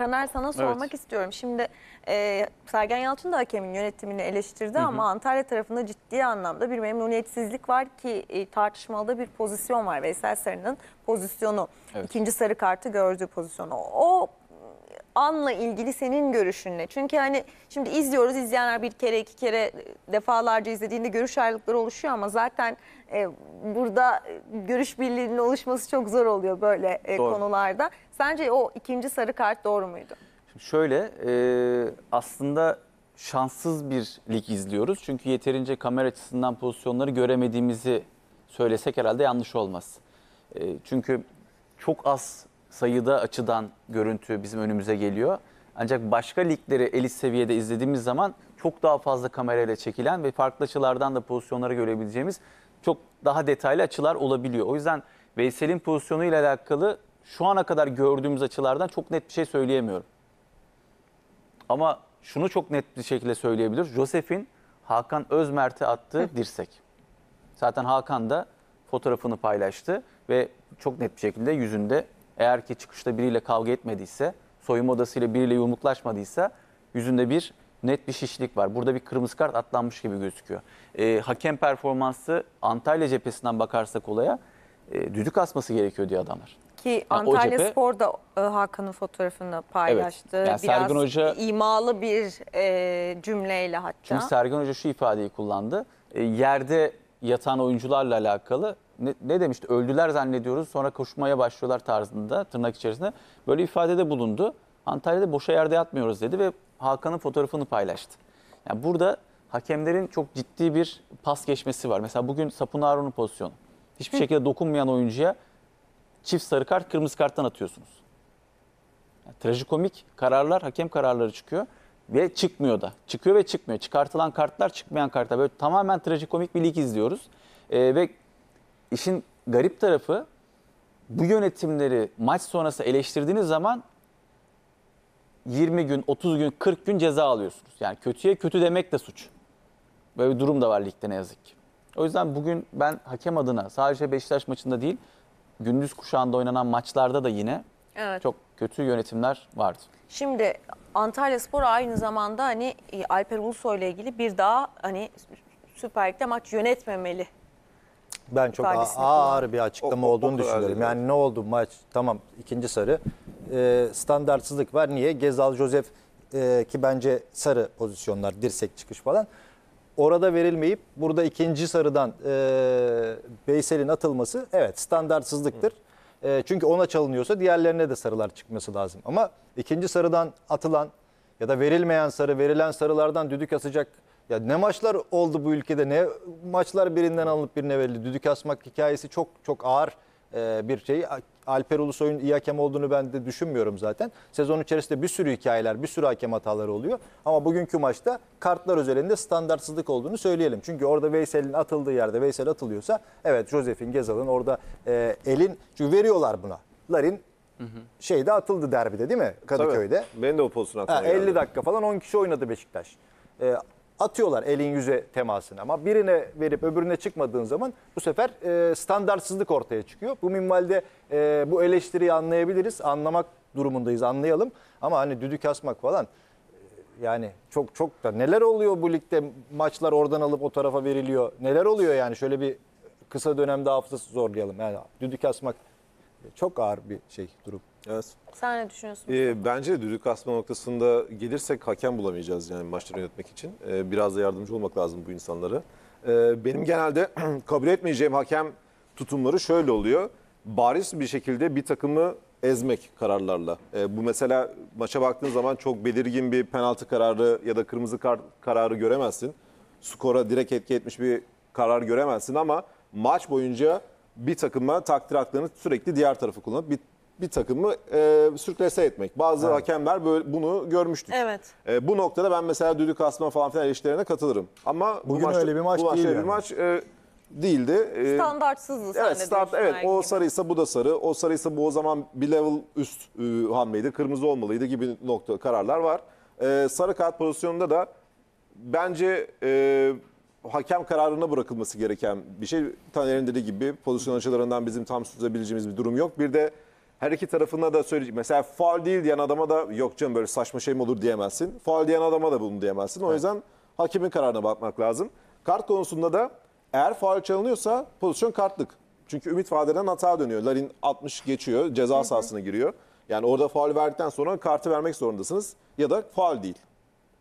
Taner sana sormak evet. istiyorum. Şimdi e, Sergen Yalçın da hakemin yönetimini eleştirdi hı hı. ama Antalya tarafında ciddi anlamda bir memnuniyetsizlik var ki e, tartışmalı bir pozisyon var. Veysel Sarı'nın pozisyonu, evet. ikinci sarı kartı gördüğü pozisyonu. O anla ilgili senin görüşün ne? Çünkü hani şimdi izliyoruz izleyenler bir kere iki kere e, defalarca izlediğinde görüş ayrılıkları oluşuyor ama zaten e, burada e, görüş birliğinin oluşması çok zor oluyor böyle e, konularda. Sence o ikinci sarı kart doğru muydu? Şimdi şöyle e, aslında şanssız bir lig izliyoruz. Çünkü yeterince kamera açısından pozisyonları göremediğimizi söylesek herhalde yanlış olmaz. E, çünkü çok az sayıda açıdan görüntü bizim önümüze geliyor. Ancak başka ligleri elit seviyede izlediğimiz zaman çok daha fazla kamerayla çekilen ve farklı açılardan da pozisyonları görebileceğimiz çok daha detaylı açılar olabiliyor. O yüzden Veysel'in pozisyonu ile alakalı şu ana kadar gördüğümüz açılardan çok net bir şey söyleyemiyorum. Ama şunu çok net bir şekilde söyleyebilir. Josef'in Hakan Özmert'e attığı dirsek. Zaten Hakan da fotoğrafını paylaştı ve çok net bir şekilde yüzünde eğer ki çıkışta biriyle kavga etmediyse, soyunma odasıyla biriyle yumruklaşmadıysa yüzünde bir net bir şişlik var. Burada bir kırmızı kart atlanmış gibi gözüküyor. E, hakem performansı Antalya cephesinden bakarsak olaya e, düdük asması gerekiyor diyor adamlar. Ki ha, Antalya cephe, Spor da e, Hakan'ın fotoğrafını paylaştı. Evet. Yani Biraz Hoca, imalı bir e, cümleyle hatta. Şimdi Sergen Hoca şu ifadeyi kullandı. E, yerde yatan oyuncularla alakalı ne, demişti? Öldüler zannediyoruz sonra koşmaya başlıyorlar tarzında tırnak içerisinde. Böyle ifadede bulundu. Antalya'da boşa yerde yatmıyoruz dedi ve Hakan'ın fotoğrafını paylaştı. Yani burada hakemlerin çok ciddi bir pas geçmesi var. Mesela bugün Sapunaro'nun pozisyonu. Hiçbir Hı. şekilde dokunmayan oyuncuya çift sarı kart, kırmızı karttan atıyorsunuz. Yani trajikomik kararlar, hakem kararları çıkıyor ve çıkmıyor da. Çıkıyor ve çıkmıyor. Çıkartılan kartlar çıkmayan kartlar. Böyle tamamen trajikomik bir lig izliyoruz. Ee, ve işin garip tarafı bu yönetimleri maç sonrası eleştirdiğiniz zaman 20 gün, 30 gün, 40 gün ceza alıyorsunuz. Yani kötüye kötü demek de suç. Böyle bir durum da var ligde ne yazık ki. O yüzden bugün ben hakem adına sadece Beşiktaş maçında değil, gündüz kuşağında oynanan maçlarda da yine evet. çok kötü yönetimler vardı. Şimdi Antalya Spor aynı zamanda hani e, Alper Ulusoy ile ilgili bir daha hani Süper Lig'de maç yönetmemeli ben çok ağır bir açıklama O- o- o olduğunu düşünüyorum. Yani ne oldu maç? Tamam ikinci sarı. Ee, standartsızlık var. Niye? Gezal Josef e, ki bence sarı pozisyonlar, dirsek çıkış falan. Orada verilmeyip burada ikinci sarıdan e, Veysel'in atılması evet standartsızlıktır. E, çünkü ona çalınıyorsa diğerlerine de sarılar çıkması lazım. Ama ikinci sarıdan atılan ya da verilmeyen sarı, verilen sarılardan düdük asacak ya ne maçlar oldu bu ülkede ne maçlar birinden alınıp birine verildi. Düdük asmak hikayesi çok çok ağır e, bir şey. Alper Ulusoy'un iyi hakem olduğunu ben de düşünmüyorum zaten. Sezon içerisinde bir sürü hikayeler, bir sürü hakem hataları oluyor. Ama bugünkü maçta kartlar özelinde standartsızlık olduğunu söyleyelim. Çünkü orada Veysel'in atıldığı yerde Veysel atılıyorsa evet Josef'in, Gezal'ın orada e, elin çünkü veriyorlar buna. Larin Hı hı. şeyde atıldı derbide değil mi Kadıköy'de? Tabii. Benim de o pozisyon aklıma 50 geldi. dakika falan 10 kişi oynadı Beşiktaş. Ee, atıyorlar elin yüze temasını. Ama birine verip öbürüne çıkmadığın zaman bu sefer e, standartsızlık ortaya çıkıyor. Bu minvalde e, bu eleştiriyi anlayabiliriz. Anlamak durumundayız anlayalım. Ama hani düdük asmak falan e, yani çok çok da neler oluyor bu ligde maçlar oradan alıp o tarafa veriliyor. Neler oluyor yani şöyle bir kısa dönemde hafızası zorlayalım. Yani düdük asmak e, çok ağır bir şey durum. Evet. Sen ne düşünüyorsun? Ee, bence de düdük asma noktasında gelirsek hakem bulamayacağız yani maçları yönetmek için. Ee, biraz da yardımcı olmak lazım bu insanlara. Ee, benim genelde kabul etmeyeceğim hakem tutumları şöyle oluyor. Bariz bir şekilde bir takımı ezmek kararlarla. Ee, bu mesela maça baktığın zaman çok belirgin bir penaltı kararı ya da kırmızı kar kararı göremezsin. Skora direkt etki etmiş bir karar göremezsin ama maç boyunca bir takıma takdir haklarını sürekli diğer tarafı kullanıp bir bir takımı e, sürklese etmek. Bazı evet. hakemler böyle bunu görmüştük. Evet. E, bu noktada ben mesela düdük asma falan filan eleştirilerine katılırım. Ama Bugün bu maç, öyle bir maç bu değil. Yani. bir maç e, değildi. E, Standartsızdı evet, Standart. Evet o sarıysa bu da sarı. O sarıysa bu o zaman bir level üst e, hamleydi. Kırmızı olmalıydı gibi nokta kararlar var. E, sarı kart pozisyonunda da bence... E, hakem kararına bırakılması gereken bir şey. Taner'in dediği gibi pozisyon açılarından bizim tam süzebileceğimiz bir durum yok. Bir de her iki tarafına da söyleyecek. Mesela faul değil diyen adama da yok canım böyle saçma şey mi olur diyemezsin. Faul diyen adama da bunu diyemezsin. O evet. yüzden hakimin kararına bakmak lazım. Kart konusunda da eğer faul çalınıyorsa pozisyon kartlık. Çünkü Ümit Fade'den hata dönüyor. Larin 60 geçiyor, ceza sahasına giriyor. Yani orada faul verdikten sonra kartı vermek zorundasınız ya da faul değil.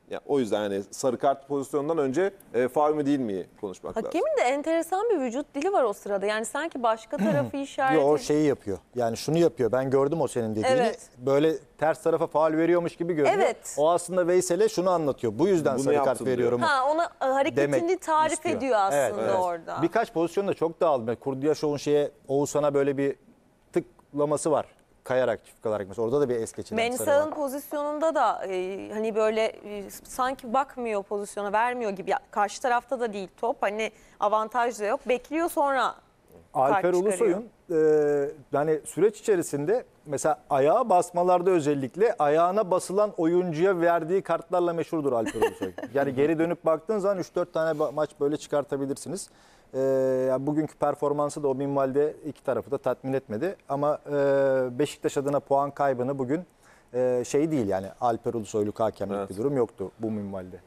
Ya o yüzden hani sarı kart pozisyonundan önce e, faul mü değil mi konuşmak lazım. Hakemin de enteresan bir vücut dili var o sırada. Yani sanki başka tarafı işaret Yo, o şeyi yapıyor. Yani şunu yapıyor. Ben gördüm o senin dediğini. Evet. Böyle ters tarafa faal veriyormuş gibi görünüyor. Evet. O aslında Veysel'e şunu anlatıyor. Bu yüzden Bunu sarı kart yaptım diyor. veriyorum. Ha ona hareketini Demek tarif istiyor. ediyor aslında Evet, evet. orada. Birkaç pozisyonda çok dağılma. Kurdiyaşov'un şeye Oğuzhan'a böyle bir tıklaması var kayarak çift kalarak mesela orada da bir es geçilen Mensah'ın pozisyonunda da e, hani böyle e, sanki bakmıyor pozisyona vermiyor gibi. Ya, karşı tarafta da değil top hani avantaj da yok. Bekliyor sonra Alper Ulusoy'un e, yani süreç içerisinde mesela ayağa basmalarda özellikle ayağına basılan oyuncuya verdiği kartlarla meşhurdur Alper Ulusoy. yani geri dönüp baktığın zaman 3-4 tane maç böyle çıkartabilirsiniz. E, bugünkü performansı da o minvalde iki tarafı da tatmin etmedi. Ama e, Beşiktaş adına puan kaybını bugün e, şey değil yani Alper Ulusoylu'ka hakemlik evet. bir durum yoktu bu minvalde.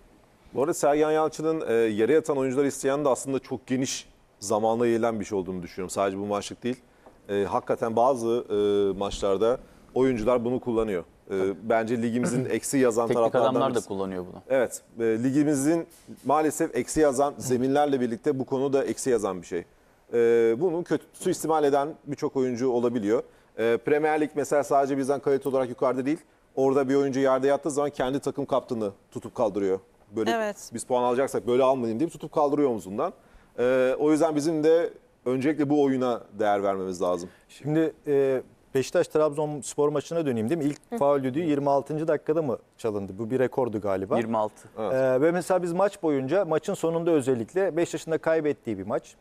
Bu arada Sergen Yalçın'ın e, yere yatan oyuncular isteyen de aslında çok geniş zamanla yayılan bir şey olduğunu düşünüyorum. Sadece bu maçlık değil. E, hakikaten bazı e, maçlarda oyuncular bunu kullanıyor. E, bence ligimizin eksi yazan Teknik adamlar da kullanıyor bunu. Evet, e, ligimizin maalesef eksi yazan zeminlerle birlikte bu konu da eksi yazan bir şey. E, bunu kötü suistimal eden birçok oyuncu olabiliyor. E, Premier Lig mesela sadece bizden kalite olarak yukarıda değil. Orada bir oyuncu yerde yattığı zaman kendi takım kaptanı tutup kaldırıyor. Böyle Evet. biz puan alacaksak böyle almayayım deyip tutup kaldırıyor omzundan. E, o yüzden bizim de öncelikle bu oyuna değer vermemiz lazım. Şimdi e, Beşiktaş spor maçına döneyim değil mi? İlk Hı. faul düdüğü 26. dakikada mı çalındı? Bu bir rekordu galiba. 26. Ee, evet. ve mesela biz maç boyunca maçın sonunda özellikle Beşiktaş'ın da kaybettiği bir maç.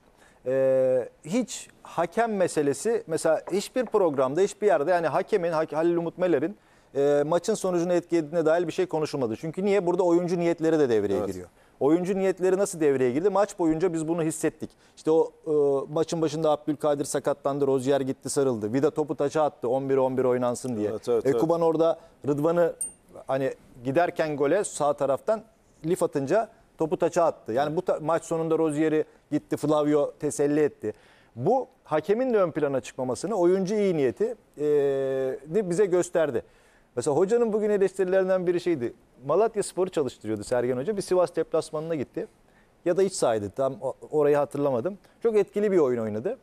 Ee, hiç hakem meselesi mesela hiçbir programda hiçbir yerde yani hakemin Halil Umut Meler'in e, maçın sonucunu etkilediğine dair bir şey konuşulmadı. Çünkü niye? Burada oyuncu niyetleri de devreye evet. giriyor. Oyuncu niyetleri nasıl devreye girdi? Maç boyunca biz bunu hissettik. İşte o e, maçın başında Abdülkadir sakatlandı, Rozier gitti sarıldı. Vida topu taça attı 11-11 oynansın diye. Evet, evet, Ekuban evet. orada Rıdvan'ı hani giderken gole sağ taraftan lif atınca topu taça attı. Yani bu maç sonunda Rozier'i gitti Flavio teselli etti. Bu hakemin de ön plana çıkmamasını oyuncu iyi niyeti e, bize gösterdi. Mesela hocanın bugün eleştirilerinden biri şeydi. Malatya Spor'u çalıştırıyordu Sergen Hoca. Bir Sivas deplasmanına gitti. Ya da iç sahaydı tam orayı hatırlamadım. Çok etkili bir oyun oynadı.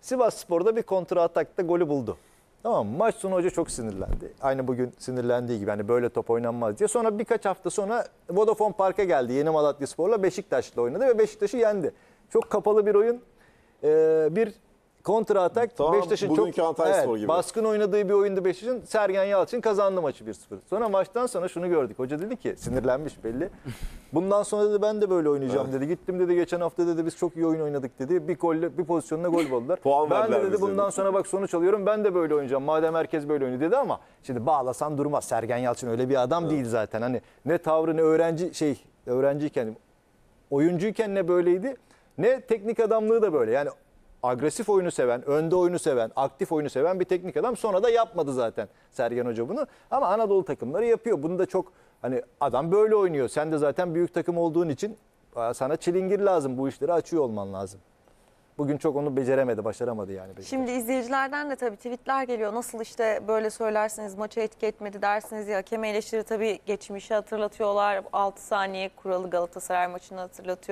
Sivas Spor'da bir kontra atakta golü buldu. Tamam mı? Maç sonu hoca çok sinirlendi. Aynı bugün sinirlendiği gibi hani böyle top oynanmaz diye. Sonra birkaç hafta sonra Vodafone Park'a geldi. Yeni Malatya Spor'la Beşiktaş'la oynadı ve Beşiktaş'ı yendi. Çok kapalı bir oyun. Ee, bir kontra atak tamam, Beşiktaş'ın çok evet, gibi. baskın oynadığı bir oyundu Beşiktaş'ın. Sergen Yalçın kazandı maçı 1-0. Sonra maçtan sonra şunu gördük. Hoca dedi ki sinirlenmiş belli. Bundan sonra dedi ben de böyle oynayacağım dedi. Gittim dedi geçen hafta dedi biz çok iyi oyun oynadık dedi. Bir golle bir pozisyonla gol buldular. Puan ben de dedi bundan dedi. sonra bak sonuç alıyorum ben de böyle oynayacağım. Madem herkes böyle oynuyor dedi ama şimdi bağlasan durmaz. Sergen Yalçın öyle bir adam evet. değil zaten. Hani ne tavrı ne öğrenci şey öğrenciyken oyuncuyken ne böyleydi ne teknik adamlığı da böyle. Yani agresif oyunu seven, önde oyunu seven, aktif oyunu seven bir teknik adam. Sonra da yapmadı zaten Sergen Hoca bunu. Ama Anadolu takımları yapıyor. Bunu da çok hani adam böyle oynuyor. Sen de zaten büyük takım olduğun için e, sana çilingir lazım. Bu işleri açıyor olman lazım. Bugün çok onu beceremedi, başaramadı yani. Beceremedi. Şimdi izleyicilerden de tabii tweetler geliyor. Nasıl işte böyle söylersiniz maça etki etmedi dersiniz ya. Hakeme eleştiri tabii geçmişi hatırlatıyorlar. 6 saniye kuralı Galatasaray maçını hatırlatıyor.